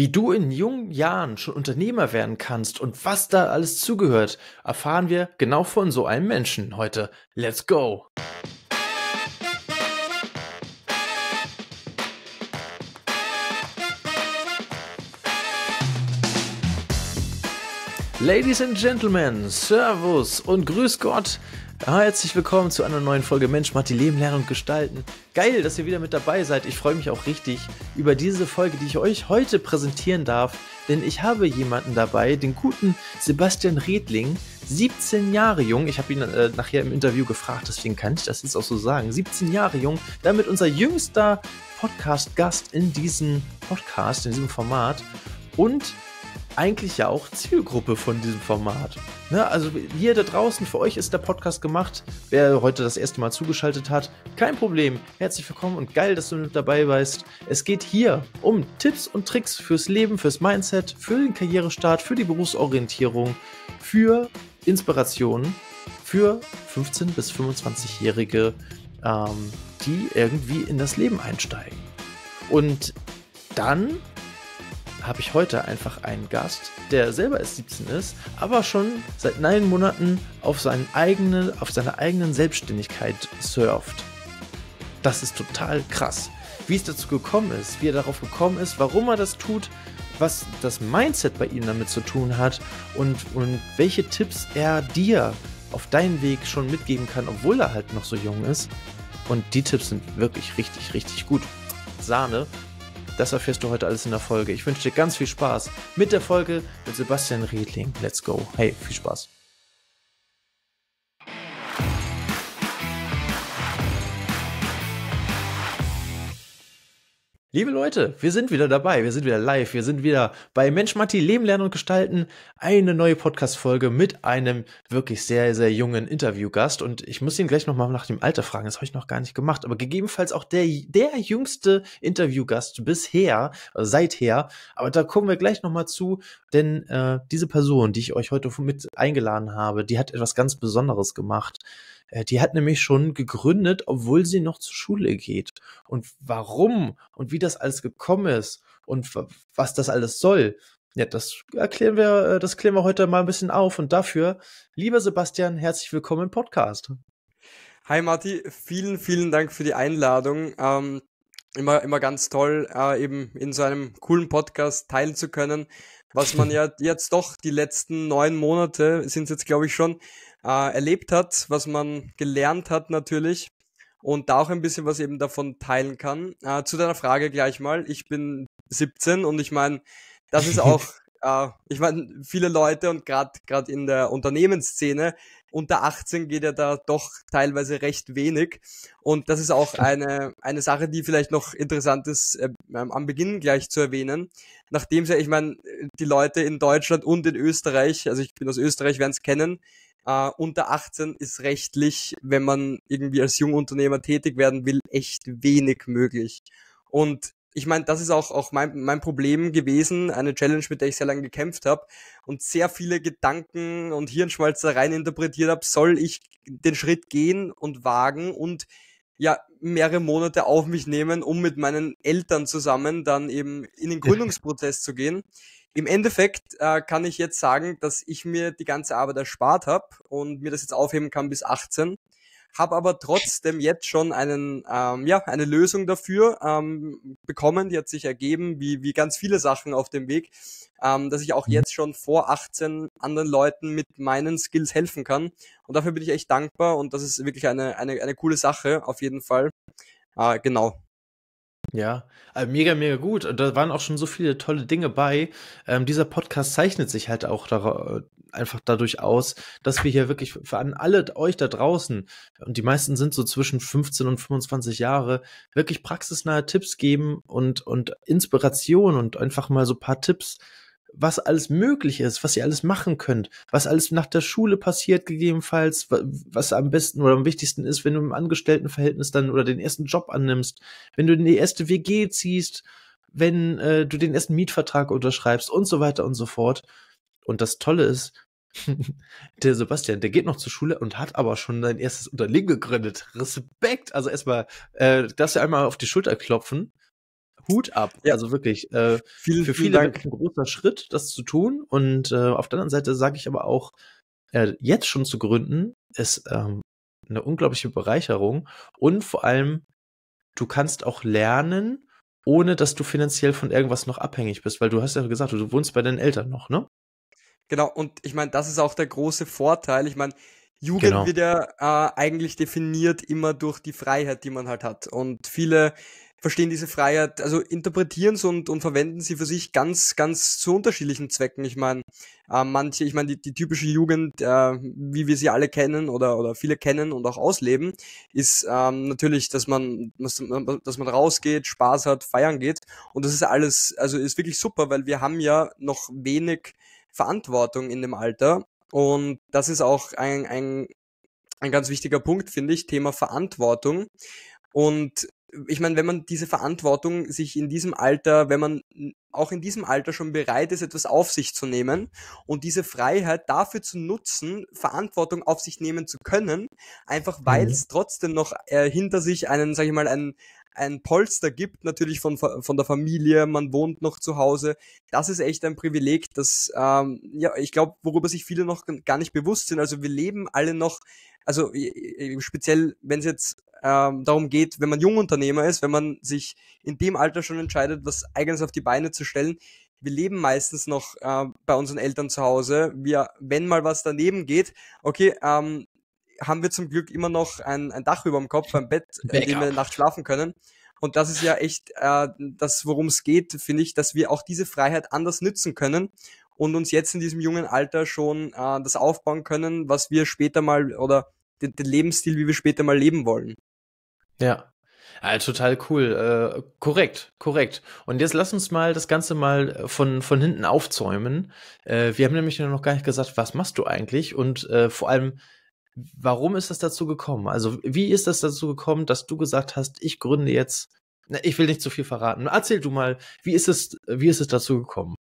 Wie du in jungen Jahren schon Unternehmer werden kannst und was da alles zugehört, erfahren wir genau von so einem Menschen heute. Let's go! Ladies and Gentlemen, Servus und Grüß Gott. Ah, herzlich willkommen zu einer neuen Folge Mensch, Matti, Leben, Lernen und Gestalten. Geil, dass ihr wieder mit dabei seid. Ich freue mich auch richtig über diese Folge, die ich euch heute präsentieren darf. Denn ich habe jemanden dabei, den guten Sebastian Redling, 17 Jahre jung. Ich habe ihn äh, nachher im Interview gefragt, deswegen kann ich das jetzt auch so sagen. 17 Jahre jung, damit unser jüngster Podcast-Gast in diesem Podcast, in diesem Format. Und eigentlich ja auch Zielgruppe von diesem Format. Ne? Also hier da draußen, für euch ist der Podcast gemacht. Wer heute das erste Mal zugeschaltet hat, kein Problem. Herzlich willkommen und geil, dass du mit dabei bist. Es geht hier um Tipps und Tricks fürs Leben, fürs Mindset, für den Karrierestart, für die Berufsorientierung, für Inspirationen für 15- bis 25-Jährige, ähm, die irgendwie in das Leben einsteigen. Und dann habe ich heute einfach einen Gast, der selber erst 17 ist, aber schon seit neun Monaten auf, seinen eigenen, auf seiner eigenen Selbstständigkeit surft. Das ist total krass. Wie es dazu gekommen ist, wie er darauf gekommen ist, warum er das tut, was das Mindset bei ihm damit zu tun hat und, und welche Tipps er dir auf deinen Weg schon mitgeben kann, obwohl er halt noch so jung ist. Und die Tipps sind wirklich richtig, richtig gut. Sahne. Das erfährst du heute alles in der Folge. Ich wünsche dir ganz viel Spaß mit der Folge mit Sebastian Riedling. Let's go. Hey, viel Spaß. Liebe Leute, wir sind wieder dabei, wir sind wieder live, wir sind wieder bei Mensch Matti Leben lernen und gestalten. Eine neue Podcast-Folge mit einem wirklich sehr, sehr jungen Interviewgast. Und ich muss ihn gleich nochmal nach dem Alter fragen, das habe ich noch gar nicht gemacht. Aber gegebenenfalls auch der, der jüngste Interviewgast bisher, also seither. Aber da kommen wir gleich nochmal zu, denn äh, diese Person, die ich euch heute mit eingeladen habe, die hat etwas ganz Besonderes gemacht. Äh, die hat nämlich schon gegründet, obwohl sie noch zur Schule geht. Und warum und wie das alles gekommen ist und was das alles soll, ja, das erklären wir, äh, das klären wir heute mal ein bisschen auf. Und dafür, lieber Sebastian, herzlich willkommen im Podcast. Hi Marti, vielen, vielen Dank für die Einladung. Ähm, immer, immer ganz toll, äh, eben in so einem coolen Podcast teilen zu können, was man ja jetzt doch die letzten neun Monate sind es jetzt, glaube ich, schon äh, erlebt hat, was man gelernt hat natürlich und da auch ein bisschen was eben davon teilen kann. Äh, zu deiner Frage gleich mal. Ich bin 17 und ich meine, das ist auch, äh, ich meine, viele Leute und gerade gerade in der Unternehmensszene unter 18 geht ja da doch teilweise recht wenig. Und das ist auch eine, eine Sache, die vielleicht noch interessant ist, äh, am Beginn gleich zu erwähnen. Nachdem sie, ich meine, die Leute in Deutschland und in Österreich, also ich bin aus Österreich, werden es kennen, Uh, unter 18 ist rechtlich, wenn man irgendwie als Jungunternehmer tätig werden will, echt wenig möglich. Und ich meine, das ist auch, auch mein, mein Problem gewesen, eine Challenge, mit der ich sehr lange gekämpft habe und sehr viele Gedanken und Hirnschmalzereien interpretiert habe, soll ich den Schritt gehen und wagen und ja, mehrere Monate auf mich nehmen, um mit meinen Eltern zusammen dann eben in den Gründungsprozess zu gehen. Im Endeffekt äh, kann ich jetzt sagen, dass ich mir die ganze Arbeit erspart habe und mir das jetzt aufheben kann bis 18. Habe aber trotzdem jetzt schon einen, ähm, ja, eine Lösung dafür ähm, bekommen, die hat sich ergeben, wie, wie ganz viele Sachen auf dem Weg, ähm, dass ich auch mhm. jetzt schon vor 18 anderen Leuten mit meinen Skills helfen kann. Und dafür bin ich echt dankbar und das ist wirklich eine, eine, eine coole Sache auf jeden Fall. Äh, genau. Ja, äh, mega, mega gut. Und da waren auch schon so viele tolle Dinge bei. Ähm, dieser Podcast zeichnet sich halt auch da, äh, einfach dadurch aus, dass wir hier wirklich für an alle euch da draußen, und die meisten sind so zwischen 15 und 25 Jahre, wirklich praxisnahe Tipps geben und, und Inspiration und einfach mal so paar Tipps was alles möglich ist, was ihr alles machen könnt, was alles nach der Schule passiert gegebenenfalls, was am besten oder am wichtigsten ist, wenn du im Angestelltenverhältnis dann oder den ersten Job annimmst, wenn du in die erste WG ziehst, wenn äh, du den ersten Mietvertrag unterschreibst und so weiter und so fort. Und das Tolle ist, der Sebastian, der geht noch zur Schule und hat aber schon sein erstes Unternehmen gegründet. Respekt! Also erstmal, äh, darfst du einmal auf die Schulter klopfen. Hut ab. Ja. Also wirklich, äh, vielen, für viele Dank. ein großer Schritt, das zu tun. Und äh, auf der anderen Seite sage ich aber auch, äh, jetzt schon zu gründen, ist ähm, eine unglaubliche Bereicherung. Und vor allem, du kannst auch lernen, ohne dass du finanziell von irgendwas noch abhängig bist, weil du hast ja gesagt, du wohnst bei deinen Eltern noch, ne? Genau, und ich meine, das ist auch der große Vorteil. Ich meine, Jugend genau. wird ja äh, eigentlich definiert immer durch die Freiheit, die man halt hat. Und viele verstehen diese Freiheit, also interpretieren sie und, und verwenden sie für sich ganz, ganz zu unterschiedlichen Zwecken. Ich meine, äh, manche, ich meine, die, die typische Jugend, äh, wie wir sie alle kennen oder, oder viele kennen und auch ausleben, ist ähm, natürlich, dass man, dass man rausgeht, Spaß hat, feiern geht. Und das ist alles, also ist wirklich super, weil wir haben ja noch wenig Verantwortung in dem Alter. Und das ist auch ein, ein, ein ganz wichtiger Punkt, finde ich, Thema Verantwortung. Und ich meine, wenn man diese Verantwortung sich in diesem Alter, wenn man auch in diesem Alter schon bereit ist, etwas auf sich zu nehmen und diese Freiheit dafür zu nutzen, Verantwortung auf sich nehmen zu können, einfach weil mhm. es trotzdem noch äh, hinter sich einen, sag ich mal, einen, ein Polster gibt, natürlich von, von der Familie, man wohnt noch zu Hause. Das ist echt ein Privileg, das, ähm, ja, ich glaube, worüber sich viele noch gar nicht bewusst sind. Also wir leben alle noch, also speziell, wenn es jetzt ähm, darum geht, wenn man Jungunternehmer ist, wenn man sich in dem Alter schon entscheidet, was Eigenes auf die Beine zu stellen, wir leben meistens noch äh, bei unseren Eltern zu Hause. Wir, wenn mal was daneben geht, okay, ähm, haben wir zum Glück immer noch ein, ein Dach über dem Kopf, ein Bett, Back in dem wir in der Nacht schlafen können. Und das ist ja echt äh, das, worum es geht, finde ich, dass wir auch diese Freiheit anders nützen können und uns jetzt in diesem jungen Alter schon äh, das aufbauen können, was wir später mal oder den, den Lebensstil, wie wir später mal leben wollen. Ja, Ah, total cool. Äh, korrekt, korrekt. Und jetzt lass uns mal das Ganze mal äh, von, von hinten aufzäumen. Äh, wir haben nämlich noch gar nicht gesagt, was machst du eigentlich? Und äh, vor allem, Warum ist das dazu gekommen? Also, wie ist das dazu gekommen, dass du gesagt hast, ich gründe jetzt, ich will nicht zu viel verraten. Erzähl du mal, wie ist es, wie ist es dazu gekommen?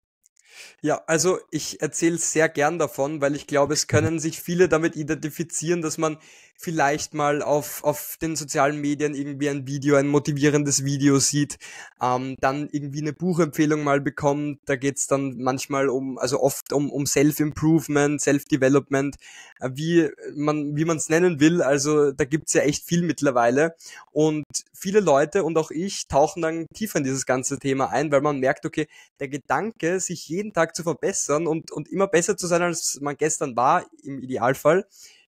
Ja, also ich erzähle sehr gern davon, weil ich glaube, es können sich viele damit identifizieren, dass man vielleicht mal auf, auf den sozialen Medien irgendwie ein Video, ein motivierendes Video sieht, ähm, dann irgendwie eine Buchempfehlung mal bekommt. Da geht's dann manchmal um, also oft um, um Self-Improvement, Self-Development, äh, wie man wie man nennen will. Also da gibt's ja echt viel mittlerweile. Und viele Leute und auch ich tauchen dann tiefer in dieses ganze Thema ein, weil man merkt, okay, der Gedanke, sich jeden Tag zu verbessern und, und immer besser zu sein, als man gestern war, im Idealfall,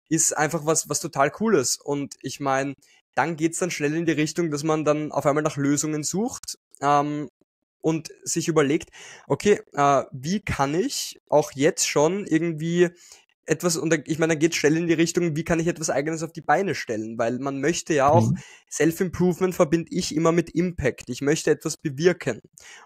ist einfach was, was total Cooles. Und ich meine, dann geht's dann schnell in die Richtung, dass man dann auf einmal nach Lösungen sucht ähm, und sich überlegt, okay, äh, wie kann ich auch jetzt schon irgendwie etwas, und ich meine, dann geht schnell in die Richtung, wie kann ich etwas Eigenes auf die Beine stellen? Weil man möchte ja auch, mhm. Self-Improvement verbinde ich immer mit Impact. Ich möchte etwas bewirken.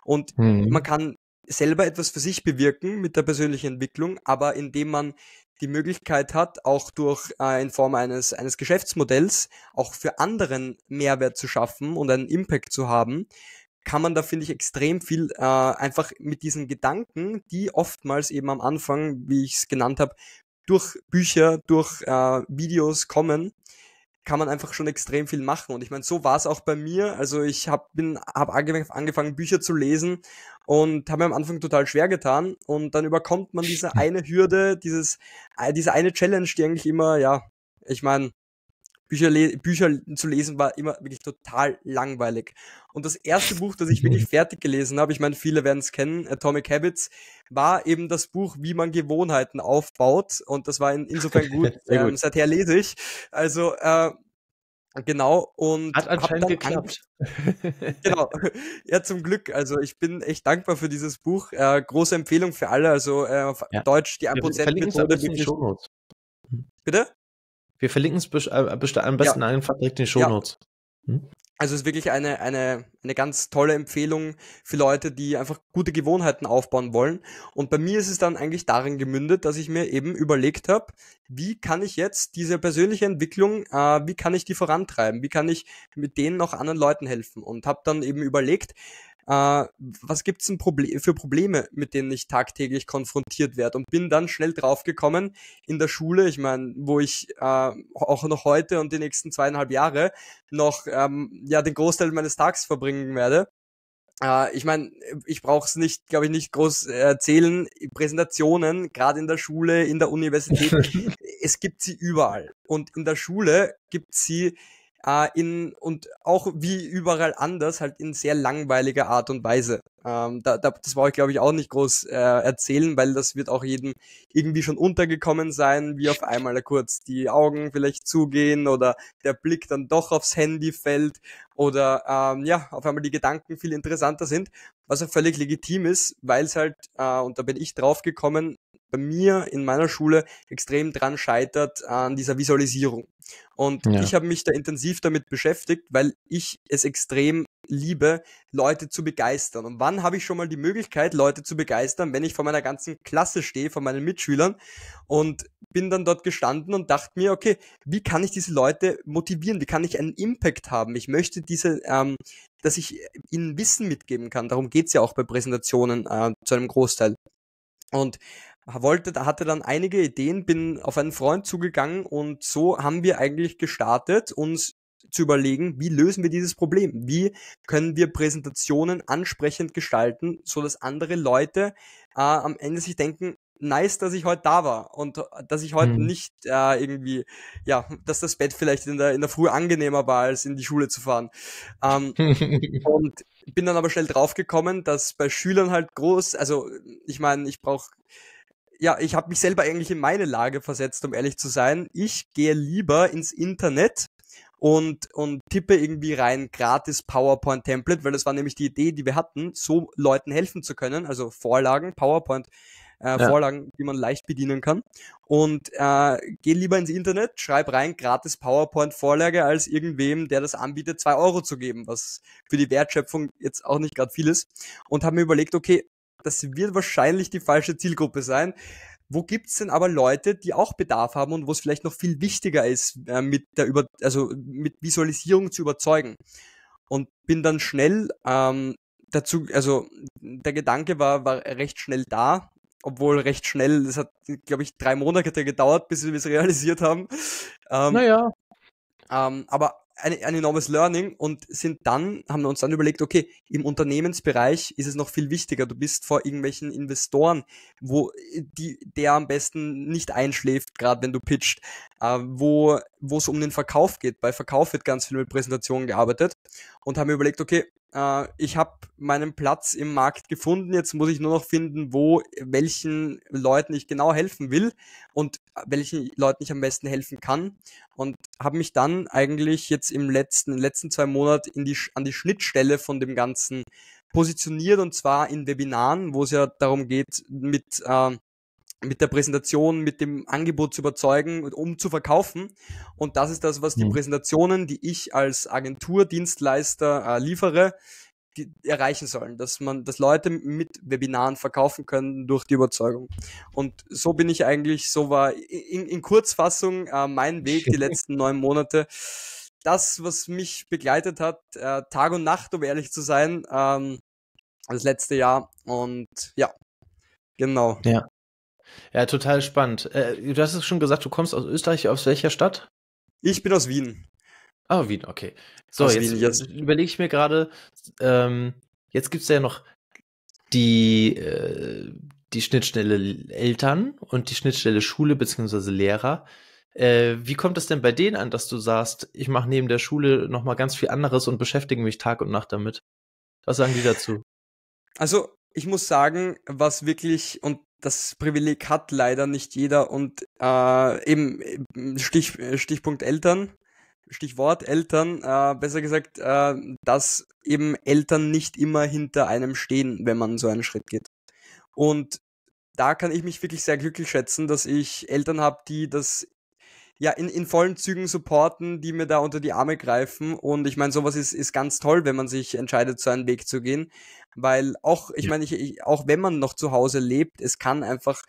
Und mhm. man kann selber etwas für sich bewirken mit der persönlichen Entwicklung, aber indem man die Möglichkeit hat, auch durch äh, in Form eines, eines Geschäftsmodells auch für anderen Mehrwert zu schaffen und einen Impact zu haben, kann man da, finde ich, extrem viel äh, einfach mit diesen Gedanken, die oftmals eben am Anfang, wie ich es genannt habe, durch Bücher, durch äh, Videos kommen, kann man einfach schon extrem viel machen. Und ich meine, so war es auch bei mir. Also ich habe hab angefangen, Bücher zu lesen und habe mir am Anfang total schwer getan. Und dann überkommt man diese eine Hürde, dieses, äh, diese eine Challenge, die eigentlich immer, ja, ich meine, Bücher, le Bücher zu lesen war immer wirklich total langweilig. Und das erste Buch, das ich mhm. wirklich fertig gelesen habe, ich meine, viele werden es kennen, Atomic Habits, war eben das Buch, wie man Gewohnheiten aufbaut. Und das war in, insofern gut. ähm, seither lese ich. Also, äh, Genau, und hat anscheinend geklappt. genau. Ja, zum Glück. Also ich bin echt dankbar für dieses Buch. Äh, große Empfehlung für alle. Also äh, auf ja. Deutsch die 1% Methode. Bitte? Wir verlinken es äh, am besten ja. einfach direkt in den Shownotes. Ja. Hm? Also es ist wirklich eine, eine, eine ganz tolle Empfehlung für Leute, die einfach gute Gewohnheiten aufbauen wollen. Und bei mir ist es dann eigentlich darin gemündet, dass ich mir eben überlegt habe, wie kann ich jetzt diese persönliche Entwicklung, äh, wie kann ich die vorantreiben, wie kann ich mit denen noch anderen Leuten helfen. Und habe dann eben überlegt, äh, was gibt's denn Proble für Probleme, mit denen ich tagtäglich konfrontiert werde und bin dann schnell draufgekommen in der Schule, ich meine, wo ich äh, auch noch heute und die nächsten zweieinhalb Jahre noch ähm, ja den Großteil meines Tags verbringen werde. Äh, ich meine, ich brauche es nicht, glaube ich, nicht groß äh, erzählen. Präsentationen, gerade in der Schule, in der Universität, es gibt sie überall. Und in der Schule gibt sie äh, in, und auch wie überall anders, halt in sehr langweiliger Art und Weise. Ähm, da, da, das brauche ich, glaube ich, auch nicht groß äh, erzählen, weil das wird auch jedem irgendwie schon untergekommen sein, wie auf einmal kurz die Augen vielleicht zugehen oder der Blick dann doch aufs Handy fällt oder ähm, ja, auf einmal die Gedanken viel interessanter sind, was ja völlig legitim ist, weil es halt, äh, und da bin ich drauf gekommen, bei mir in meiner Schule extrem dran scheitert an dieser Visualisierung. Und ja. ich habe mich da intensiv damit beschäftigt, weil ich es extrem liebe, Leute zu begeistern. Und wann habe ich schon mal die Möglichkeit, Leute zu begeistern, wenn ich vor meiner ganzen Klasse stehe, vor meinen Mitschülern und bin dann dort gestanden und dachte mir, okay, wie kann ich diese Leute motivieren? Wie kann ich einen Impact haben? Ich möchte diese, ähm, dass ich ihnen Wissen mitgeben kann. Darum geht es ja auch bei Präsentationen äh, zu einem Großteil. Und wollte, hatte dann einige Ideen, bin auf einen Freund zugegangen und so haben wir eigentlich gestartet, uns zu überlegen, wie lösen wir dieses Problem? Wie können wir Präsentationen ansprechend gestalten, so dass andere Leute äh, am Ende sich denken, nice, dass ich heute da war und äh, dass ich heute mhm. nicht äh, irgendwie, ja, dass das Bett vielleicht in der, in der Früh angenehmer war, als in die Schule zu fahren. Ähm, und bin dann aber schnell draufgekommen, dass bei Schülern halt groß, also ich meine, ich brauche ja, ich habe mich selber eigentlich in meine Lage versetzt, um ehrlich zu sein. Ich gehe lieber ins Internet und, und tippe irgendwie rein gratis PowerPoint-Template, weil das war nämlich die Idee, die wir hatten, so Leuten helfen zu können, also Vorlagen, PowerPoint. Äh, ja. Vorlagen, die man leicht bedienen kann. Und äh, geh lieber ins Internet, schreib rein, gratis PowerPoint-Vorlage, als irgendwem, der das anbietet, 2 Euro zu geben, was für die Wertschöpfung jetzt auch nicht gerade viel ist. Und habe mir überlegt, okay, das wird wahrscheinlich die falsche Zielgruppe sein. Wo gibt es denn aber Leute, die auch Bedarf haben und wo es vielleicht noch viel wichtiger ist, äh, mit der über also mit Visualisierung zu überzeugen? Und bin dann schnell ähm, dazu, also der Gedanke war, war recht schnell da, obwohl recht schnell, das hat, glaube ich, drei Monate gedauert, bis wir es realisiert haben. Ähm, naja. Ähm, aber ein, ein enormes Learning und sind dann, haben wir uns dann überlegt, okay, im Unternehmensbereich ist es noch viel wichtiger. Du bist vor irgendwelchen Investoren, wo äh, die, der am besten nicht einschläft, gerade wenn du pitcht, äh, wo es um den Verkauf geht. Bei Verkauf wird ganz viel mit Präsentationen gearbeitet und haben überlegt, okay, äh, ich habe meinen Platz im Markt gefunden, jetzt muss ich nur noch finden, wo welchen Leuten ich genau helfen will und äh, welchen Leuten ich am besten helfen kann und habe mich dann eigentlich jetzt im letzten letzten zwei Monat in die an die Schnittstelle von dem ganzen positioniert und zwar in Webinaren, wo es ja darum geht, mit äh, mit der Präsentation, mit dem Angebot zu überzeugen, um zu verkaufen. Und das ist das, was die mhm. Präsentationen, die ich als Agenturdienstleister äh, liefere, die, erreichen sollen, dass man, dass Leute mit Webinaren verkaufen können durch die Überzeugung. Und so bin ich eigentlich, so war in, in Kurzfassung äh, mein Weg die letzten neun Monate. Das, was mich begleitet hat, äh, Tag und Nacht, um ehrlich zu sein, ähm, das letzte Jahr. Und ja, genau. Ja. Ja, total spannend. Äh, du hast es schon gesagt, du kommst aus Österreich. Aus welcher Stadt? Ich bin aus Wien. Ah, Wien, okay. So, aus jetzt, jetzt. überlege ich mir gerade, ähm, jetzt gibt es ja noch die, äh, die Schnittstelle Eltern und die Schnittstelle Schule bzw. Lehrer. Äh, wie kommt es denn bei denen an, dass du sagst, ich mache neben der Schule nochmal ganz viel anderes und beschäftige mich Tag und Nacht damit? Was sagen die dazu? Also, ich muss sagen, was wirklich, und das Privileg hat leider nicht jeder und äh, eben Stich, Stichpunkt Eltern, Stichwort Eltern, äh, besser gesagt, äh, dass eben Eltern nicht immer hinter einem stehen, wenn man so einen Schritt geht. Und da kann ich mich wirklich sehr glücklich schätzen, dass ich Eltern habe, die das ja in, in vollen Zügen supporten, die mir da unter die Arme greifen. Und ich meine, sowas ist, ist ganz toll, wenn man sich entscheidet, so einen Weg zu gehen. Weil auch, ich ja. meine, ich, ich, auch wenn man noch zu Hause lebt, es kann einfach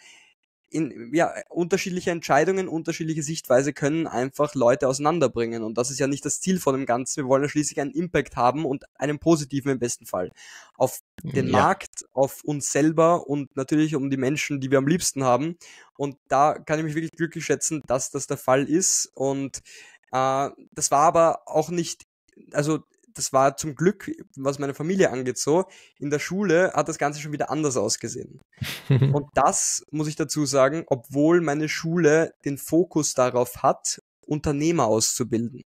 in, ja, unterschiedliche Entscheidungen, unterschiedliche Sichtweise können einfach Leute auseinanderbringen. Und das ist ja nicht das Ziel von dem Ganzen. Wir wollen ja schließlich einen Impact haben und einen positiven im besten Fall. Auf mm, den ja. Markt, auf uns selber und natürlich um die Menschen, die wir am liebsten haben. Und da kann ich mich wirklich glücklich schätzen, dass das der Fall ist. Und äh, das war aber auch nicht, also das war zum Glück, was meine Familie angeht, so, in der Schule hat das Ganze schon wieder anders ausgesehen. und das muss ich dazu sagen, obwohl meine Schule den Fokus darauf hat, Unternehmer auszubilden.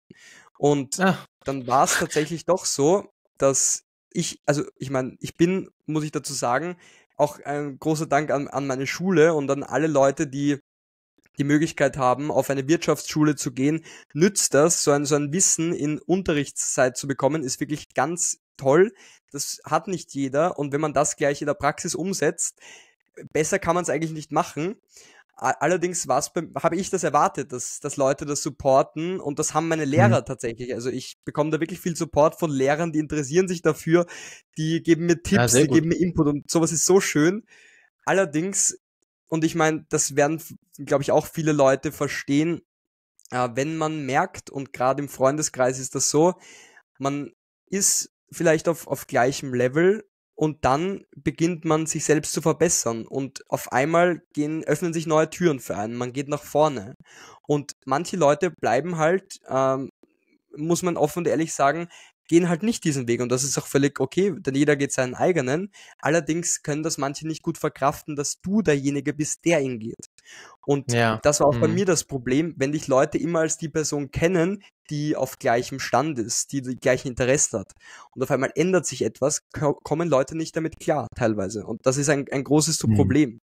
Und Ach. dann war es tatsächlich doch so, dass ich, also ich meine, ich bin, muss ich dazu sagen, auch ein großer Dank an, an meine Schule und an alle Leute, die die Möglichkeit haben, auf eine Wirtschaftsschule zu gehen, nützt das, so ein, so ein Wissen in Unterrichtszeit zu bekommen, ist wirklich ganz toll. Das hat nicht jeder. Und wenn man das gleich in der Praxis umsetzt, besser kann man es eigentlich nicht machen. Allerdings habe ich das erwartet, dass, dass Leute das supporten und das haben meine Lehrer mhm. tatsächlich. Also ich bekomme da wirklich viel Support von Lehrern, die interessieren sich dafür, die geben mir Tipps, ja, die geben mir Input und sowas ist so schön. Allerdings und ich meine, das werden, glaube ich, auch viele Leute verstehen, äh, wenn man merkt, und gerade im Freundeskreis ist das so, man ist vielleicht auf, auf gleichem Level und dann beginnt man sich selbst zu verbessern und auf einmal gehen, öffnen sich neue Türen für einen, man geht nach vorne. Und manche Leute bleiben halt, ähm, muss man offen und ehrlich sagen, gehen halt nicht diesen Weg und das ist auch völlig okay, denn jeder geht seinen eigenen. Allerdings können das manche nicht gut verkraften, dass du derjenige bist, der ihn geht. Und ja. das war auch mhm. bei mir das Problem, wenn dich Leute immer als die Person kennen, die auf gleichem Stand ist, die die gleichen Interessen hat. Und auf einmal ändert sich etwas, kommen Leute nicht damit klar, teilweise. Und das ist ein, ein großes mhm. Problem.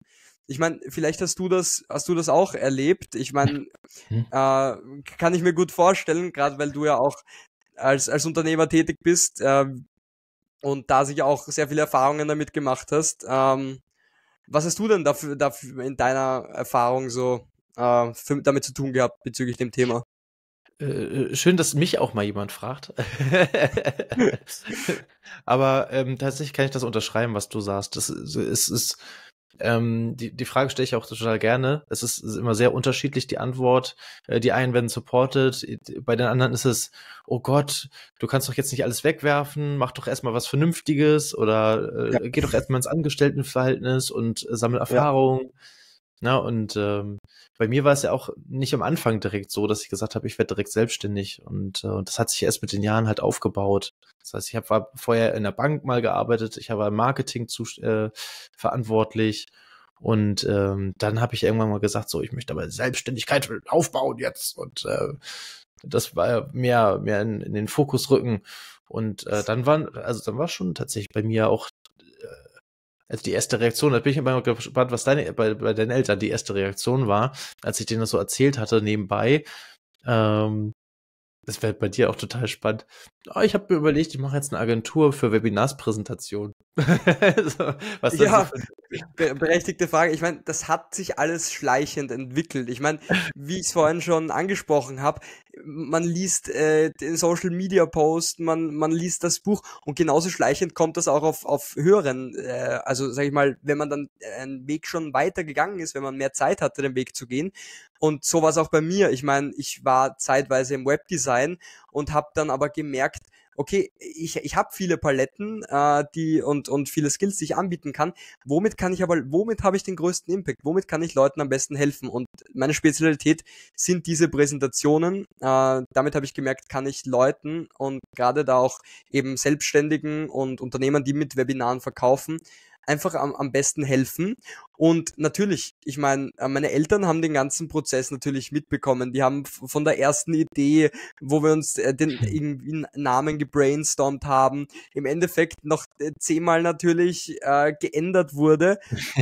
Ich meine, vielleicht hast du das, hast du das auch erlebt. Ich meine, hm? äh, kann ich mir gut vorstellen, gerade weil du ja auch als, als Unternehmer tätig bist ähm, und da sich auch sehr viele Erfahrungen damit gemacht hast. Ähm, was hast du denn dafür, dafür in deiner Erfahrung so äh, für, damit zu tun gehabt bezüglich dem Thema? Äh, äh, schön, dass mich auch mal jemand fragt. Aber ähm, tatsächlich kann ich das unterschreiben, was du sagst. Das, es ist ähm, die, die Frage stelle ich auch total gerne. Es ist, ist immer sehr unterschiedlich, die Antwort. Äh, die einen werden supported, bei den anderen ist es, oh Gott, du kannst doch jetzt nicht alles wegwerfen, mach doch erstmal was Vernünftiges oder äh, ja. geh doch erstmal ins Angestelltenverhältnis und äh, sammel Erfahrung. Ja. Na, ne, und ähm, bei mir war es ja auch nicht am Anfang direkt so, dass ich gesagt habe, ich werde direkt selbstständig. Und, äh, und das hat sich erst mit den Jahren halt aufgebaut. Das heißt, ich habe vorher in der Bank mal gearbeitet, ich habe Marketing zu, äh, verantwortlich. Und ähm, dann habe ich irgendwann mal gesagt, so, ich möchte aber Selbstständigkeit aufbauen jetzt. Und äh, das war mehr, mehr in, in den Fokus rücken. Und äh, dann waren, also dann war schon tatsächlich bei mir auch also die erste Reaktion, da bin ich immer gespannt, was deine, bei, bei deinen Eltern die erste Reaktion war, als ich denen das so erzählt hatte, nebenbei, ähm, das wäre bei dir auch total spannend. Oh, ich habe mir überlegt, ich mache jetzt eine Agentur für Webinarspräsentationen. was ja, so berechtigte Frage. Ich meine, das hat sich alles schleichend entwickelt. Ich meine, wie ich es vorhin schon angesprochen habe, man liest äh, den Social Media Post, man, man liest das Buch und genauso schleichend kommt das auch auf, auf höheren, äh, also sage ich mal, wenn man dann äh, einen Weg schon weiter gegangen ist, wenn man mehr Zeit hatte, den Weg zu gehen. Und so war es auch bei mir. Ich meine, ich war zeitweise im Webdesign rein und habe dann aber gemerkt, okay, ich, ich habe viele Paletten äh, die, und, und viele Skills, die ich anbieten kann. Womit kann ich aber, womit habe ich den größten Impact? Womit kann ich Leuten am besten helfen? Und meine Spezialität sind diese Präsentationen. Äh, damit habe ich gemerkt, kann ich Leuten und gerade da auch eben Selbstständigen und Unternehmern, die mit Webinaren verkaufen, einfach am, am besten helfen. Und natürlich, ich meine, äh, meine Eltern haben den ganzen Prozess natürlich mitbekommen. Die haben von der ersten Idee, wo wir uns äh, den hm. irgendwie Namen gebrainstormt haben, im Endeffekt noch äh, zehnmal natürlich äh, geändert wurde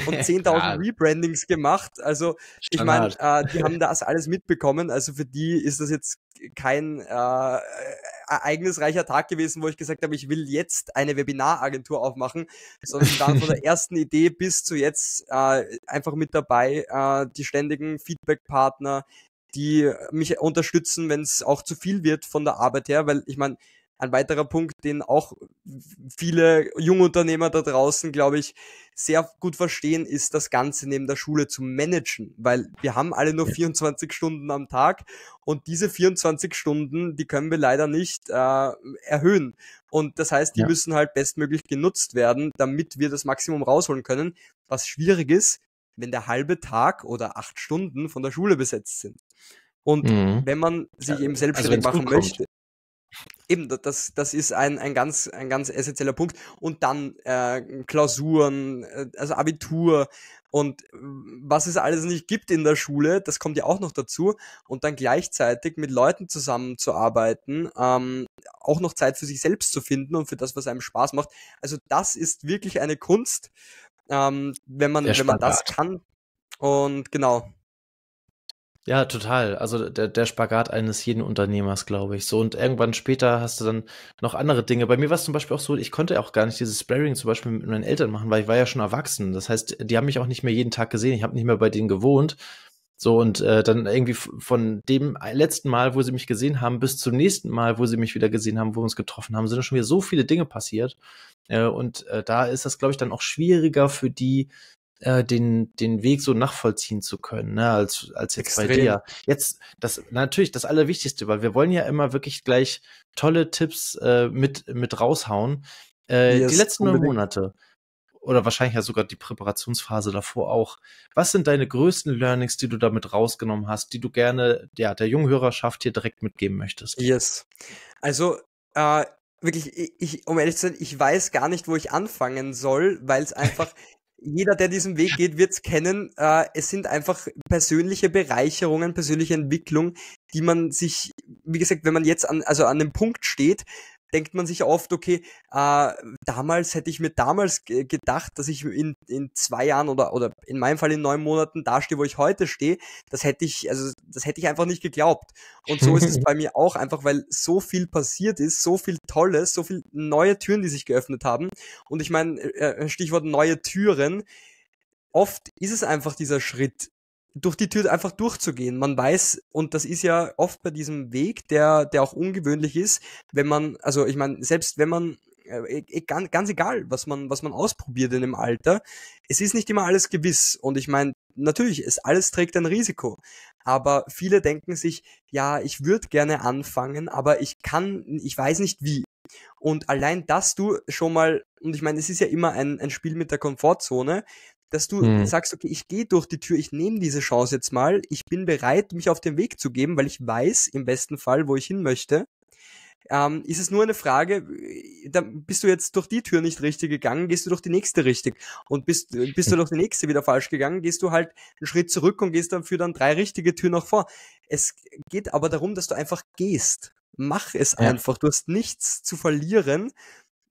und 10.000 Rebrandings gemacht. Also ich meine, äh, die haben das alles mitbekommen. Also für die ist das jetzt kein äh, ereignisreicher Tag gewesen, wo ich gesagt habe, ich will jetzt eine Webinaragentur aufmachen, sondern dann von der ersten Idee bis zu jetzt äh, äh, einfach mit dabei, äh, die ständigen Feedback-Partner, die mich unterstützen, wenn es auch zu viel wird von der Arbeit her, weil ich meine, ein weiterer Punkt, den auch viele Jungunternehmer da draußen, glaube ich, sehr gut verstehen, ist das Ganze neben der Schule zu managen, weil wir haben alle nur 24 Stunden am Tag und diese 24 Stunden, die können wir leider nicht äh, erhöhen. Und das heißt, die ja. müssen halt bestmöglich genutzt werden, damit wir das Maximum rausholen können, was schwierig ist, wenn der halbe Tag oder acht Stunden von der Schule besetzt sind. Und mhm. wenn man sich eben also selbstständig also machen möchte, Eben, das, das ist ein, ein, ganz, ein ganz essentieller Punkt. Und dann äh, Klausuren, äh, also Abitur und was es alles nicht gibt in der Schule, das kommt ja auch noch dazu. Und dann gleichzeitig mit Leuten zusammenzuarbeiten, ähm, auch noch Zeit für sich selbst zu finden und für das, was einem Spaß macht. Also das ist wirklich eine Kunst, ähm, wenn man, wenn man das kann. Und genau, ja, total. Also der, der Spagat eines jeden Unternehmers, glaube ich. So und irgendwann später hast du dann noch andere Dinge. Bei mir war es zum Beispiel auch so, ich konnte auch gar nicht dieses Sparring zum Beispiel mit meinen Eltern machen, weil ich war ja schon erwachsen. Das heißt, die haben mich auch nicht mehr jeden Tag gesehen. Ich habe nicht mehr bei denen gewohnt. So und äh, dann irgendwie von dem letzten Mal, wo sie mich gesehen haben, bis zum nächsten Mal, wo sie mich wieder gesehen haben, wo wir uns getroffen haben, sind schon wieder so viele Dinge passiert. Äh, und äh, da ist das, glaube ich, dann auch schwieriger für die, äh, den, den Weg so nachvollziehen zu können, ne, als, als jetzt Extrem. bei dir. Jetzt, das natürlich das Allerwichtigste, weil wir wollen ja immer wirklich gleich tolle Tipps äh, mit, mit raushauen. Äh, yes, die letzten neun Monate oder wahrscheinlich ja sogar die Präparationsphase davor auch. Was sind deine größten Learnings, die du damit rausgenommen hast, die du gerne ja, der Junghörerschaft hier direkt mitgeben möchtest? Yes. Also, äh, wirklich, ich, um ehrlich zu sein, ich weiß gar nicht, wo ich anfangen soll, weil es einfach jeder, der diesen Weg geht, wird es kennen. Äh, es sind einfach persönliche Bereicherungen, persönliche Entwicklung, die man sich, wie gesagt, wenn man jetzt an, also an dem Punkt steht, denkt man sich oft, okay, äh, damals hätte ich mir damals gedacht, dass ich in, in zwei Jahren oder, oder in meinem Fall in neun Monaten dastehe, wo ich heute stehe. Das hätte ich, also das hätte ich einfach nicht geglaubt. Und so ist es bei mir auch einfach, weil so viel passiert ist, so viel Tolles, so viele neue Türen, die sich geöffnet haben. Und ich meine, äh, äh, Stichwort neue Türen. Oft ist es einfach dieser Schritt, durch die Tür einfach durchzugehen. Man weiß, und das ist ja oft bei diesem Weg, der, der auch ungewöhnlich ist, wenn man, also ich meine, selbst wenn man äh, e, e, ganz, ganz egal, was man, was man ausprobiert in dem Alter. Es ist nicht immer alles gewiss. Und ich meine, natürlich, es alles trägt ein Risiko. Aber viele denken sich, ja, ich würde gerne anfangen, aber ich kann, ich weiß nicht wie. Und allein, dass du schon mal, und ich meine, es ist ja immer ein, ein Spiel mit der Komfortzone, dass du hm. sagst, okay, ich gehe durch die Tür, ich nehme diese Chance jetzt mal, ich bin bereit, mich auf den Weg zu geben, weil ich weiß im besten Fall, wo ich hin möchte. Ähm, ist es nur eine Frage, äh, dann bist du jetzt durch die Tür nicht richtig gegangen, gehst du durch die nächste richtig. Und bist, äh, bist du hm. durch die nächste wieder falsch gegangen, gehst du halt einen Schritt zurück und gehst dann für dann drei richtige Türen noch vor. Es geht aber darum, dass du einfach gehst. Mach es ja. einfach. Du hast nichts zu verlieren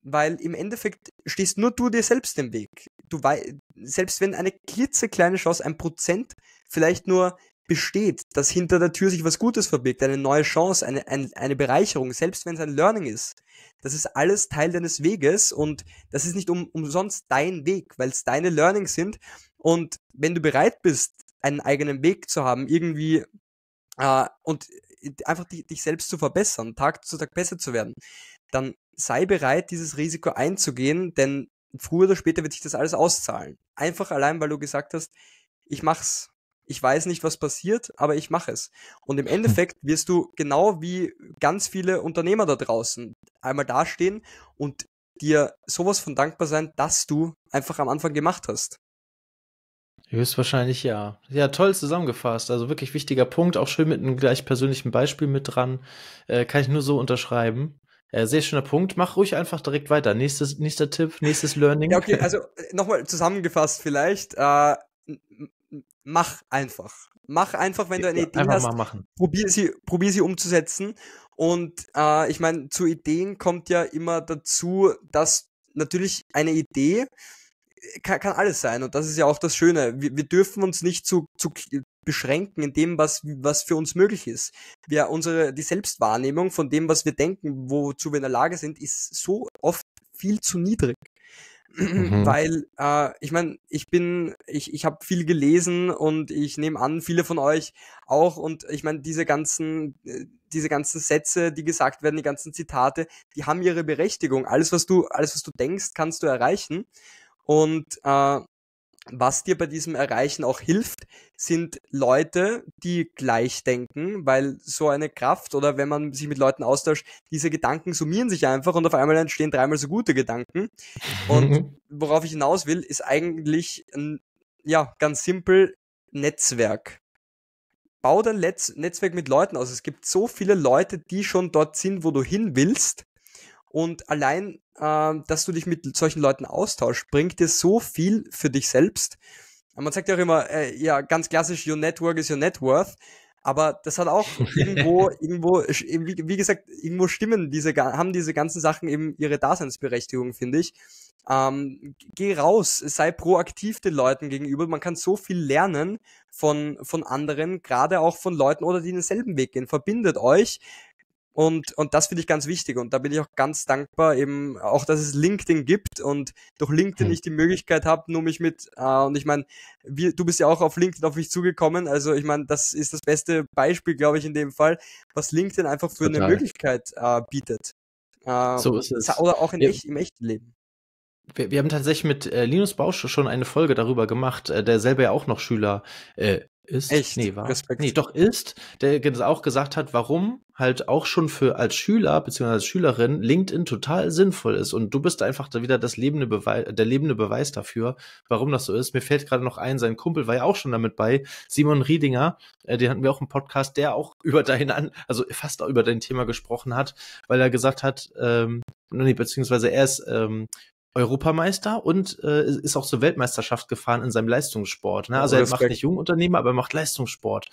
weil im Endeffekt stehst nur du dir selbst im Weg. Du weißt, selbst wenn eine klitzekleine Chance, ein Prozent vielleicht nur besteht, dass hinter der Tür sich was Gutes verbirgt, eine neue Chance, eine, eine, eine Bereicherung, selbst wenn es ein Learning ist. Das ist alles Teil deines Weges und das ist nicht um, umsonst dein Weg, weil es deine Learnings sind. Und wenn du bereit bist, einen eigenen Weg zu haben, irgendwie äh, und äh, einfach dich, dich selbst zu verbessern, Tag zu Tag besser zu werden, dann sei bereit, dieses Risiko einzugehen, denn früher oder später wird sich das alles auszahlen. Einfach allein, weil du gesagt hast, ich mach's. Ich weiß nicht, was passiert, aber ich mache es. Und im Endeffekt wirst du genau wie ganz viele Unternehmer da draußen einmal dastehen und dir sowas von dankbar sein, dass du einfach am Anfang gemacht hast. Höchstwahrscheinlich ja. Ja, toll zusammengefasst. Also wirklich wichtiger Punkt, auch schön mit einem gleich persönlichen Beispiel mit dran. Äh, kann ich nur so unterschreiben. Äh, sehr schöner Punkt. Mach ruhig einfach direkt weiter. Nächstes, nächster Tipp, nächstes Learning. Ja, okay, also äh, nochmal zusammengefasst vielleicht. Äh, mach einfach. Mach einfach, wenn du eine ja, Idee hast. Mal machen. Probier sie, probier sie umzusetzen. Und äh, ich meine, zu Ideen kommt ja immer dazu, dass natürlich eine Idee kann, kann alles sein und das ist ja auch das Schöne. Wir, wir dürfen uns nicht zu, zu beschränken in dem, was, was für uns möglich ist. Wir, unsere, die Selbstwahrnehmung von dem, was wir denken, wozu wir in der Lage sind, ist so oft viel zu niedrig. Mhm. Weil, äh, ich meine, ich bin, ich, ich habe viel gelesen und ich nehme an, viele von euch auch. Und ich meine, diese ganzen, äh, diese ganzen Sätze, die gesagt werden, die ganzen Zitate, die haben ihre Berechtigung. Alles, was du, alles, was du denkst, kannst du erreichen. Und äh, was dir bei diesem Erreichen auch hilft, sind Leute, die gleich denken, weil so eine Kraft oder wenn man sich mit Leuten austauscht, diese Gedanken summieren sich einfach und auf einmal entstehen dreimal so gute Gedanken. Und mhm. worauf ich hinaus will, ist eigentlich ein, ja, ganz simpel Netzwerk. Bau dein Letz Netzwerk mit Leuten aus. Es gibt so viele Leute, die schon dort sind, wo du hin willst und allein, äh, dass du dich mit solchen Leuten austauschst, bringt dir so viel für dich selbst. Man sagt ja auch immer, äh, ja, ganz klassisch, your network is your net worth. Aber das hat auch irgendwo, irgendwo, äh, wie gesagt, irgendwo stimmen diese, haben diese ganzen Sachen eben ihre Daseinsberechtigung, finde ich. Ähm, geh raus, sei proaktiv den Leuten gegenüber. Man kann so viel lernen von, von anderen, gerade auch von Leuten oder die denselben Weg gehen. Verbindet euch, und, und das finde ich ganz wichtig. Und da bin ich auch ganz dankbar, eben auch, dass es LinkedIn gibt und durch LinkedIn hm. ich die Möglichkeit habe, nur mich mit, äh, und ich meine, du bist ja auch auf LinkedIn auf mich zugekommen. Also ich meine, das ist das beste Beispiel, glaube ich, in dem Fall, was LinkedIn einfach für Total. eine Möglichkeit äh, bietet. Äh, so ist es. Oder auch in ja. echt, im echten Leben. Wir, wir haben tatsächlich mit äh, Linus Bausch schon eine Folge darüber gemacht, äh, der selber ja auch noch Schüler äh, ist, Echt? nee, war, Respekt. nee, doch ist, der auch gesagt hat, warum halt auch schon für als Schüler bzw. als Schülerin LinkedIn total sinnvoll ist und du bist einfach da wieder das lebende Beweis, der lebende Beweis dafür, warum das so ist. Mir fällt gerade noch ein, sein Kumpel war ja auch schon damit bei, Simon Riedinger, äh, den hatten wir auch im Podcast, der auch über dein, an also fast auch über dein Thema gesprochen hat, weil er gesagt hat, ähm, nee, beziehungsweise er ist ähm, Europameister und äh, ist auch zur Weltmeisterschaft gefahren in seinem Leistungssport. Ne? Also oh, er macht nicht Jungunternehmer, aber er macht Leistungssport.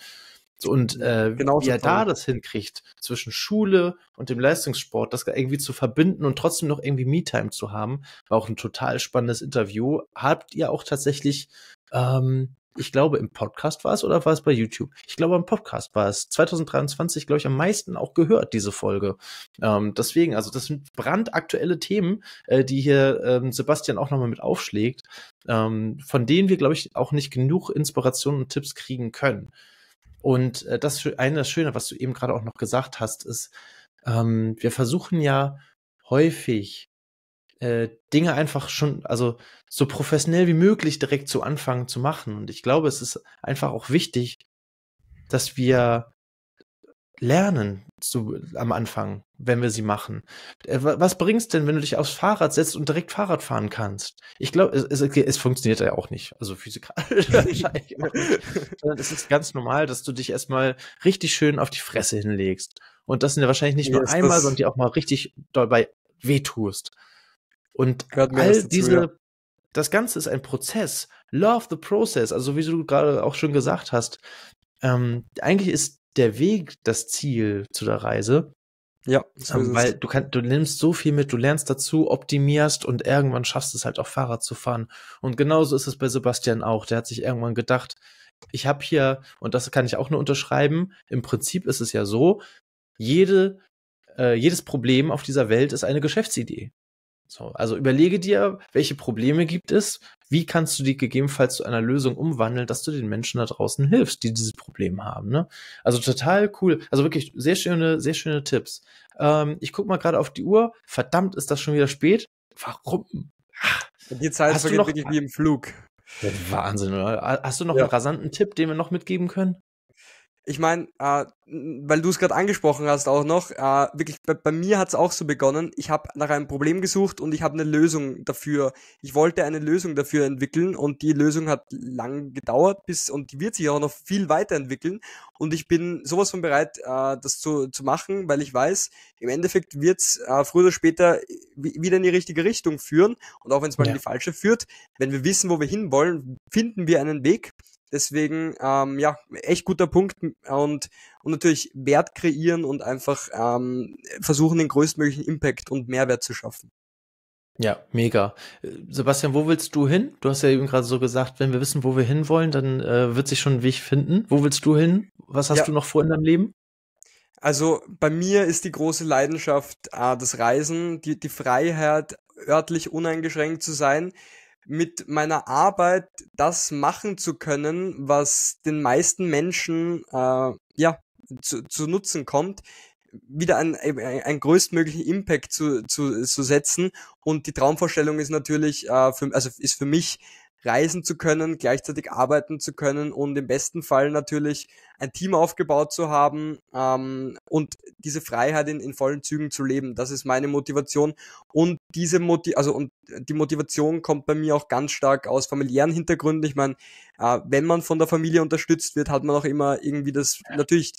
So, und mhm. äh, genau wie so er toll. da das hinkriegt, zwischen Schule und dem Leistungssport, das irgendwie zu verbinden und trotzdem noch irgendwie Me-Time zu haben, war auch ein total spannendes Interview. Habt ihr auch tatsächlich ähm, ich glaube, im Podcast war es oder war es bei YouTube? Ich glaube, im Podcast war es 2023, glaube ich, am meisten auch gehört, diese Folge. Ähm, deswegen, also das sind brandaktuelle Themen, äh, die hier ähm, Sebastian auch nochmal mit aufschlägt, ähm, von denen wir, glaube ich, auch nicht genug Inspiration und Tipps kriegen können. Und äh, das eine das Schöne, was du eben gerade auch noch gesagt hast, ist, ähm, wir versuchen ja häufig äh, Dinge einfach schon, also so professionell wie möglich direkt zu anfangen zu machen. Und ich glaube, es ist einfach auch wichtig, dass wir lernen zu, am Anfang, wenn wir sie machen. Äh, was bringt's denn, wenn du dich aufs Fahrrad setzt und direkt Fahrrad fahren kannst? Ich glaube, es, es, es, funktioniert ja auch nicht. Also physikalisch. es ist ganz normal, dass du dich erstmal richtig schön auf die Fresse hinlegst. Und das sind ja wahrscheinlich nicht nur yes, einmal, sondern dir auch mal richtig dabei wehtust. Und all diese, ja. das Ganze ist ein Prozess. Love the process. Also, wie du gerade auch schon gesagt hast, ähm, eigentlich ist der Weg das Ziel zu der Reise. Ja, so ähm, weil du kannst, du nimmst so viel mit, du lernst dazu, optimierst und irgendwann schaffst es halt auch Fahrrad zu fahren. Und genauso ist es bei Sebastian auch. Der hat sich irgendwann gedacht, ich habe hier, und das kann ich auch nur unterschreiben, im Prinzip ist es ja so, jede, äh, jedes Problem auf dieser Welt ist eine Geschäftsidee. So, also überlege dir, welche Probleme gibt es, wie kannst du die gegebenenfalls zu einer Lösung umwandeln, dass du den Menschen da draußen hilfst, die dieses Problem haben. Ne? Also total cool. Also wirklich sehr schöne, sehr schöne Tipps. Ähm, ich gucke mal gerade auf die Uhr. Verdammt, ist das schon wieder spät? Warum? Die Zeit Hast vergeht wirklich wie im Flug. Wahnsinn, oder? Hast du noch ja. einen rasanten Tipp, den wir noch mitgeben können? ich meine, äh, weil du es gerade angesprochen hast auch noch, äh, wirklich bei, bei mir hat es auch so begonnen. Ich habe nach einem Problem gesucht und ich habe eine Lösung dafür. Ich wollte eine Lösung dafür entwickeln und die Lösung hat lang gedauert bis und die wird sich auch noch viel weiterentwickeln. Und ich bin sowas von bereit, äh, das zu, zu machen, weil ich weiß, im Endeffekt wird es äh, früher oder später wieder in die richtige Richtung führen. Und auch wenn es mal ja. in die falsche führt, wenn wir wissen, wo wir hinwollen, finden wir einen Weg. Deswegen, ähm, ja, echt guter Punkt und, und natürlich Wert kreieren und einfach ähm, versuchen, den größtmöglichen Impact und Mehrwert zu schaffen. Ja, mega. Äh, Sebastian, wo willst du hin? Du hast ja eben gerade so gesagt, wenn wir wissen, wo wir hinwollen, dann äh, wird sich schon ein Weg finden. Wo willst du hin? Was hast ja. du noch vor in deinem Leben? Also bei mir ist die große Leidenschaft äh, das Reisen, die, die Freiheit, örtlich uneingeschränkt zu sein mit meiner Arbeit das machen zu können, was den meisten Menschen äh, ja, zu, zu Nutzen kommt, wieder einen, ein größtmöglichen Impact zu, zu, zu setzen. Und die Traumvorstellung ist natürlich, äh, für, also ist für mich reisen zu können, gleichzeitig arbeiten zu können und im besten Fall natürlich ein Team aufgebaut zu haben ähm, und diese Freiheit in, in vollen Zügen zu leben. Das ist meine Motivation und diese Moti also und die Motivation kommt bei mir auch ganz stark aus familiären Hintergründen. Ich meine, äh, wenn man von der Familie unterstützt wird, hat man auch immer irgendwie das natürlich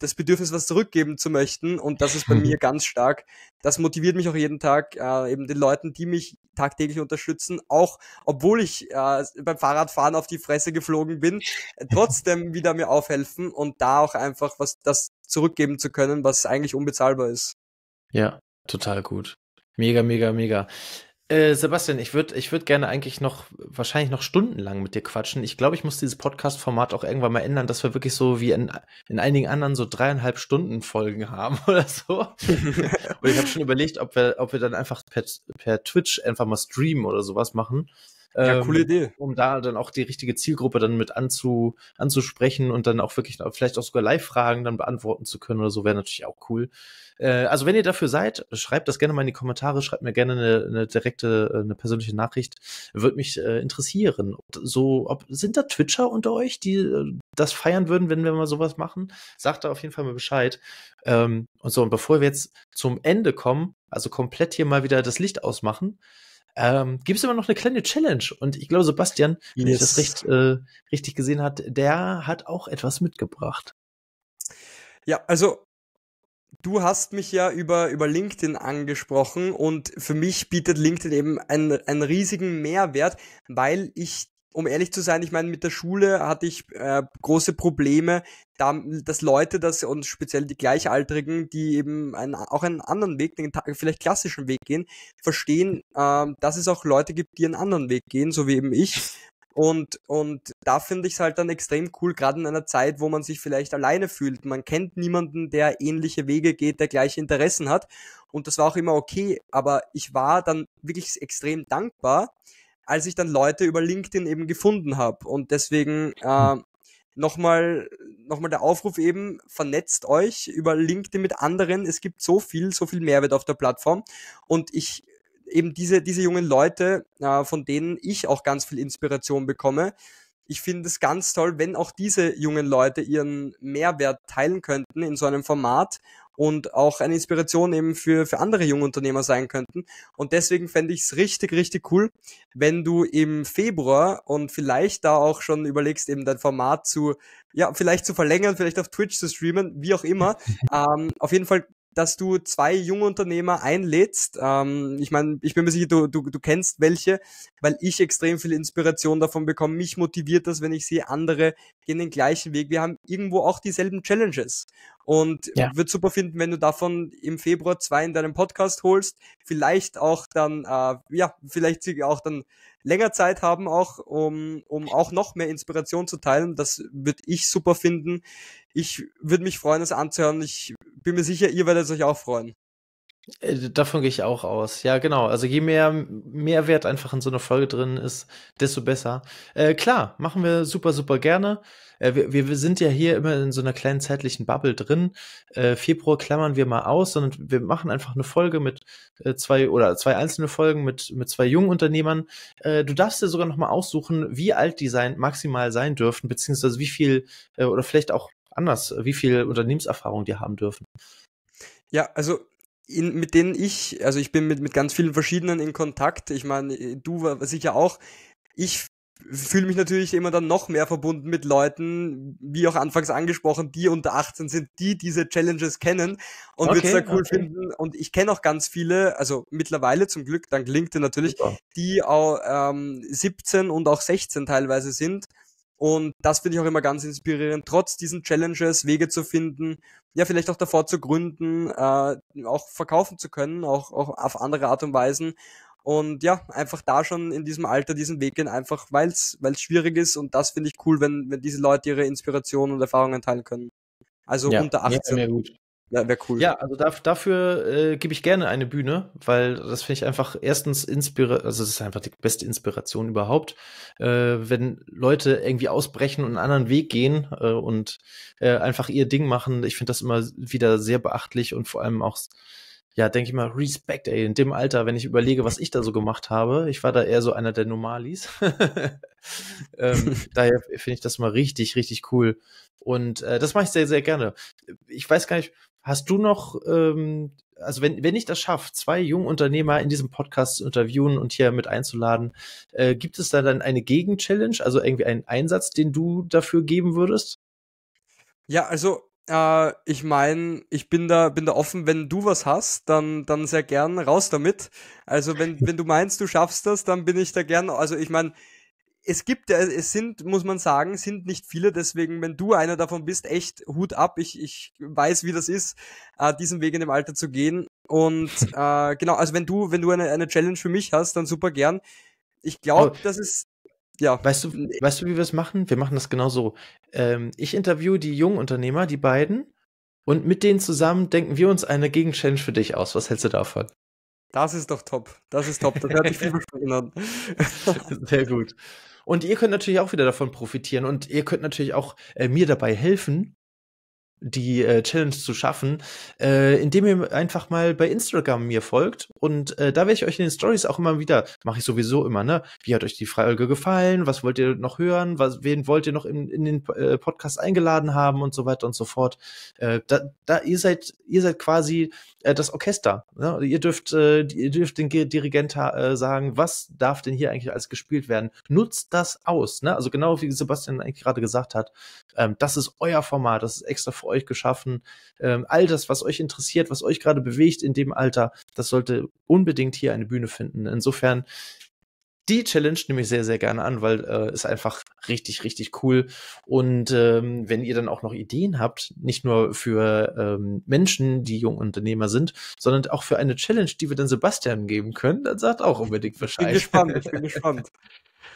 das Bedürfnis, was zurückgeben zu möchten. Und das ist bei mir mhm. ganz stark. Das motiviert mich auch jeden Tag, äh, eben den Leuten, die mich tagtäglich unterstützen, auch obwohl ich äh, beim Fahrradfahren auf die Fresse geflogen bin, äh, trotzdem wieder mir aufhelfen und da auch einfach was das zurückgeben zu können, was eigentlich unbezahlbar ist. Ja, total gut. Mega, mega, mega. Äh, Sebastian, ich würde ich würd gerne eigentlich noch, wahrscheinlich noch stundenlang mit dir quatschen. Ich glaube, ich muss dieses Podcast-Format auch irgendwann mal ändern, dass wir wirklich so wie in, in einigen anderen so dreieinhalb Stunden Folgen haben oder so. und ich habe schon überlegt, ob wir, ob wir dann einfach per, per Twitch einfach mal streamen oder sowas machen. Ja, ähm, coole Idee. Um da dann auch die richtige Zielgruppe dann mit anzu, anzusprechen und dann auch wirklich vielleicht auch sogar Live-Fragen dann beantworten zu können oder so, wäre natürlich auch cool. Äh, also wenn ihr dafür seid, schreibt das gerne mal in die Kommentare, schreibt mir gerne eine, eine direkte, äh, eine persönliche Nachricht. Würde mich äh, interessieren. so, ob, sind da Twitcher unter euch, die äh, das feiern würden, wenn wir mal sowas machen? Sagt da auf jeden Fall mal Bescheid. Ähm, und so, und bevor wir jetzt zum Ende kommen, also komplett hier mal wieder das Licht ausmachen, ähm, gibt es immer noch eine kleine Challenge. Und ich glaube, Sebastian, yes. wenn ich das recht, äh, richtig gesehen hat, der hat auch etwas mitgebracht. Ja, also du hast mich ja über, über LinkedIn angesprochen und für mich bietet LinkedIn eben einen, einen riesigen Mehrwert, weil ich um ehrlich zu sein, ich meine, mit der Schule hatte ich äh, große Probleme, da, dass Leute, dass und speziell die Gleichaltrigen, die eben einen, auch einen anderen Weg, den vielleicht klassischen Weg gehen, verstehen, äh, dass es auch Leute gibt, die einen anderen Weg gehen, so wie eben ich. Und, und da finde ich es halt dann extrem cool, gerade in einer Zeit, wo man sich vielleicht alleine fühlt. Man kennt niemanden, der ähnliche Wege geht, der gleiche Interessen hat. Und das war auch immer okay. Aber ich war dann wirklich extrem dankbar, als ich dann Leute über LinkedIn eben gefunden habe. Und deswegen äh, nochmal nochmal der Aufruf eben, vernetzt euch über LinkedIn mit anderen. Es gibt so viel, so viel Mehrwert auf der Plattform. Und ich eben diese, diese jungen Leute, äh, von denen ich auch ganz viel Inspiration bekomme. Ich finde es ganz toll, wenn auch diese jungen Leute ihren Mehrwert teilen könnten in so einem Format und auch eine Inspiration eben für, für andere junge Unternehmer sein könnten. Und deswegen fände ich es richtig, richtig cool, wenn du im Februar und vielleicht da auch schon überlegst, eben dein Format zu, ja, vielleicht zu verlängern, vielleicht auf Twitch zu streamen, wie auch immer. ähm, auf jeden Fall dass du zwei junge Unternehmer einlädst. Ähm, ich meine, ich bin mir sicher, du, du, du kennst welche, weil ich extrem viel Inspiration davon bekomme. Mich motiviert das, wenn ich sehe, andere gehen den gleichen Weg. Wir haben irgendwo auch dieselben Challenges. Und ja. wird super finden, wenn du davon im Februar zwei in deinem Podcast holst. Vielleicht auch dann, äh, ja, vielleicht auch dann länger Zeit haben, auch um, um auch noch mehr Inspiration zu teilen. Das würde ich super finden. Ich würde mich freuen, das anzuhören. Ich bin mir sicher, ihr werdet euch auch freuen. Äh, davon gehe ich auch aus. Ja, genau. Also je mehr Mehrwert einfach in so einer Folge drin ist, desto besser. Äh, klar, machen wir super, super gerne. Äh, wir, wir sind ja hier immer in so einer kleinen zeitlichen Bubble drin. Äh, Februar klammern wir mal aus, sondern wir machen einfach eine Folge mit äh, zwei oder zwei einzelne Folgen mit, mit zwei jungen Unternehmern. Äh, du darfst dir sogar nochmal aussuchen, wie alt die sein, maximal sein dürfen, beziehungsweise wie viel äh, oder vielleicht auch anders, wie viel Unternehmenserfahrung die haben dürfen. Ja, also in, mit denen ich, also ich bin mit, mit ganz vielen verschiedenen in Kontakt. Ich meine, äh, du war sicher auch. Ich fühle mich natürlich immer dann noch mehr verbunden mit Leuten, wie auch anfangs angesprochen, die unter 18 sind, die diese Challenges kennen und okay, würde es sehr cool okay. finden. Und ich kenne auch ganz viele, also mittlerweile zum Glück, dank LinkedIn natürlich, Super. die auch ähm, 17 und auch 16 teilweise sind und das finde ich auch immer ganz inspirierend, trotz diesen Challenges Wege zu finden, ja, vielleicht auch davor zu gründen, äh, auch verkaufen zu können, auch, auch auf andere Art und Weisen. Und ja, einfach da schon in diesem Alter diesen Weg gehen, einfach weil es schwierig ist. Und das finde ich cool, wenn, wenn diese Leute ihre Inspiration und Erfahrungen teilen können. Also ja, unter 18. Mir, mir gut. Ja, wäre cool. Ja, also da, dafür äh, gebe ich gerne eine Bühne, weil das finde ich einfach erstens inspira also das ist einfach die beste Inspiration überhaupt, äh, wenn Leute irgendwie ausbrechen und einen anderen Weg gehen äh, und äh, einfach ihr Ding machen. Ich finde das immer wieder sehr beachtlich und vor allem auch ja, denke ich mal, Respekt, ey, in dem Alter, wenn ich überlege, was ich da so gemacht habe. Ich war da eher so einer der Normalis. ähm, daher finde ich das mal richtig, richtig cool. Und äh, das mache ich sehr, sehr gerne. Ich weiß gar nicht, Hast du noch, ähm, also wenn, wenn ich das schaffe, zwei junge Unternehmer in diesem Podcast zu interviewen und hier mit einzuladen, äh, gibt es da dann eine Gegen-Challenge, also irgendwie einen Einsatz, den du dafür geben würdest? Ja, also äh, ich meine, ich bin da, bin da offen, wenn du was hast, dann, dann sehr gern raus damit. Also wenn, wenn du meinst, du schaffst das, dann bin ich da gern, also ich meine, es gibt, ja, äh, es sind, muss man sagen, sind nicht viele. Deswegen, wenn du einer davon bist, echt Hut ab. Ich, ich weiß, wie das ist, äh, diesen Weg in dem Alter zu gehen. Und äh, genau, also wenn du, wenn du eine, eine Challenge für mich hast, dann super gern. Ich glaube, also, das ist. Ja. Weißt du, weißt du, wie wir es machen? Wir machen das genau so. Ähm, ich interview die jungen Unternehmer, die beiden, und mit denen zusammen denken wir uns eine Gegenchallenge für dich aus. Was hältst du davon? Das ist doch top. Das ist top. Das hört sich vielversprechend an. Sehr gut. Und ihr könnt natürlich auch wieder davon profitieren und ihr könnt natürlich auch äh, mir dabei helfen, die äh, Challenge zu schaffen, äh, indem ihr einfach mal bei Instagram mir folgt und äh, da werde ich euch in den Stories auch immer wieder, mache ich sowieso immer, ne? Wie hat euch die Folge gefallen? Was wollt ihr noch hören? Was, wen wollt ihr noch in, in den äh, Podcast eingeladen haben und so weiter und so fort? Äh, da, da ihr seid, ihr seid quasi äh, das Orchester. Ne? Ihr dürft, äh, ihr dürft den Dirigent äh, sagen, was darf denn hier eigentlich alles gespielt werden? Nutzt das aus, ne? Also genau wie Sebastian eigentlich gerade gesagt hat, ähm, das ist euer Format, das ist extra für euch euch geschaffen. Ähm, all das, was euch interessiert, was euch gerade bewegt in dem Alter, das sollte unbedingt hier eine Bühne finden. Insofern, die Challenge nehme ich sehr, sehr gerne an, weil äh, ist einfach richtig, richtig cool. Und ähm, wenn ihr dann auch noch Ideen habt, nicht nur für ähm, Menschen, die junge Unternehmer sind, sondern auch für eine Challenge, die wir dann Sebastian geben können, dann sagt auch unbedingt Bescheid. Ich bin gespannt, ich bin gespannt.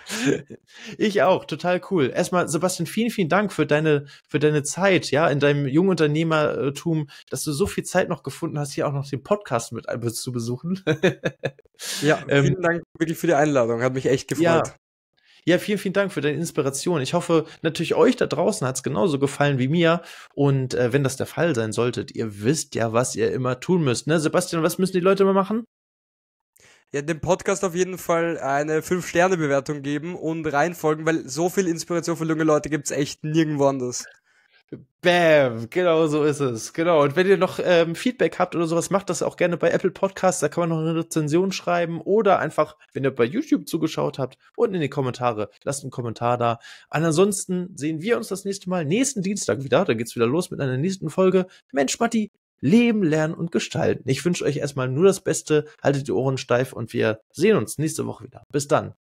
Ich auch, total cool. Erstmal, Sebastian, vielen, vielen Dank für deine, für deine Zeit, ja, in deinem Jungunternehmertum, dass du so viel Zeit noch gefunden hast, hier auch noch den Podcast mit zu besuchen. ja, ähm, vielen ähm, Dank wirklich für die Einladung, hat mich echt gefreut. Ja. Ja, vielen, vielen Dank für deine Inspiration. Ich hoffe, natürlich euch da draußen hat es genauso gefallen wie mir. Und äh, wenn das der Fall sein sollte, ihr wisst ja, was ihr immer tun müsst. Ne? Sebastian, was müssen die Leute immer machen? ja, dem Podcast auf jeden Fall eine 5-Sterne-Bewertung geben und reinfolgen, weil so viel Inspiration für junge Leute gibt es echt nirgendwo anders. Bam, genau so ist es. Genau. Und wenn ihr noch ähm, Feedback habt oder sowas, macht das auch gerne bei Apple Podcasts. Da kann man noch eine Rezension schreiben oder einfach, wenn ihr bei YouTube zugeschaut habt, unten in die Kommentare. Lasst einen Kommentar da. Ansonsten sehen wir uns das nächste Mal nächsten Dienstag wieder. Da geht's wieder los mit einer nächsten Folge. Mensch, Matti, leben, lernen und gestalten. Ich wünsche euch erstmal nur das Beste, haltet die Ohren steif und wir sehen uns nächste Woche wieder. Bis dann.